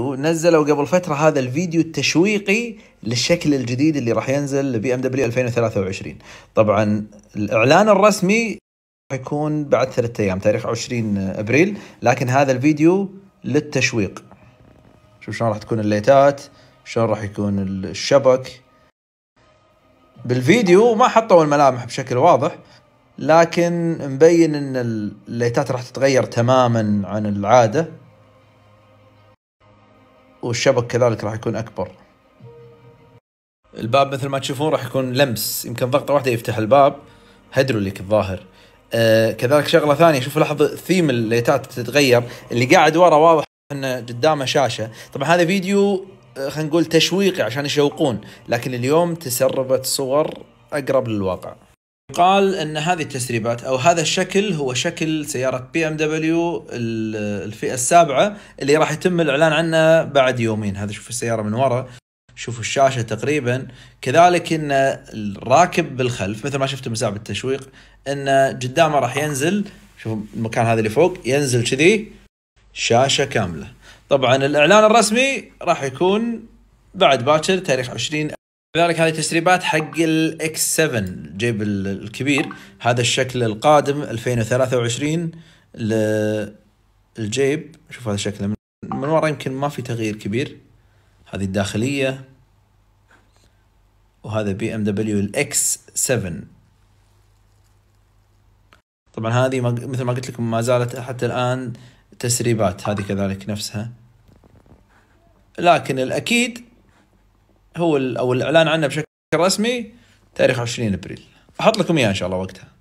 ونزلوا قبل فترة هذا الفيديو التشويقي للشكل الجديد اللي راح ينزل لبي ام دبليو 2023 طبعا الاعلان الرسمي راح يكون بعد ثلاثة ايام تاريخ 20 ابريل لكن هذا الفيديو للتشويق شوف شلون راح تكون الليتات شلون راح يكون الشبك بالفيديو ما حطوا الملامح بشكل واضح لكن مبين ان الليتات راح تتغير تماما عن العاده والشبك كذلك راح يكون اكبر الباب مثل ما تشوفون راح يكون لمس يمكن ضغطه واحده يفتح الباب هيدروليك الظاهر آه كذلك شغله ثانيه شوفوا لاحظوا الثيم الليتات تتغير اللي قاعد ورا واضح انه قدامه شاشه طبعا هذا فيديو آه، خلينا نقول تشويقي عشان يشوقون لكن اليوم تسربت صور اقرب للواقع قال ان هذه التسريبات او هذا الشكل هو شكل سياره بي ام دبليو الفئه السابعه اللي راح يتم الاعلان عنها بعد يومين هذا شوف السياره من ورا شوفوا الشاشه تقريبا كذلك ان الراكب بالخلف مثل ما شفتم ساعه بالتشويق ان قدامه راح ينزل شوفوا المكان هذا اللي فوق ينزل كذي شاشه كامله طبعا الاعلان الرسمي راح يكون بعد باكر تاريخ 20 لذلك هذه تسريبات حق الاكس 7 جيب الكبير هذا الشكل القادم 2023 للجيب شوف هذا الشكل من ورا يمكن ما في تغيير كبير هذه الداخليه وهذا بي ام دبليو الاكس 7 طبعا هذه مثل ما قلت لكم ما زالت حتى الان تسريبات هذه كذلك نفسها لكن الاكيد هو او الاعلان عنه بشكل رسمي تاريخ 20 ابريل احط لكم اياه ان شاء الله وقتها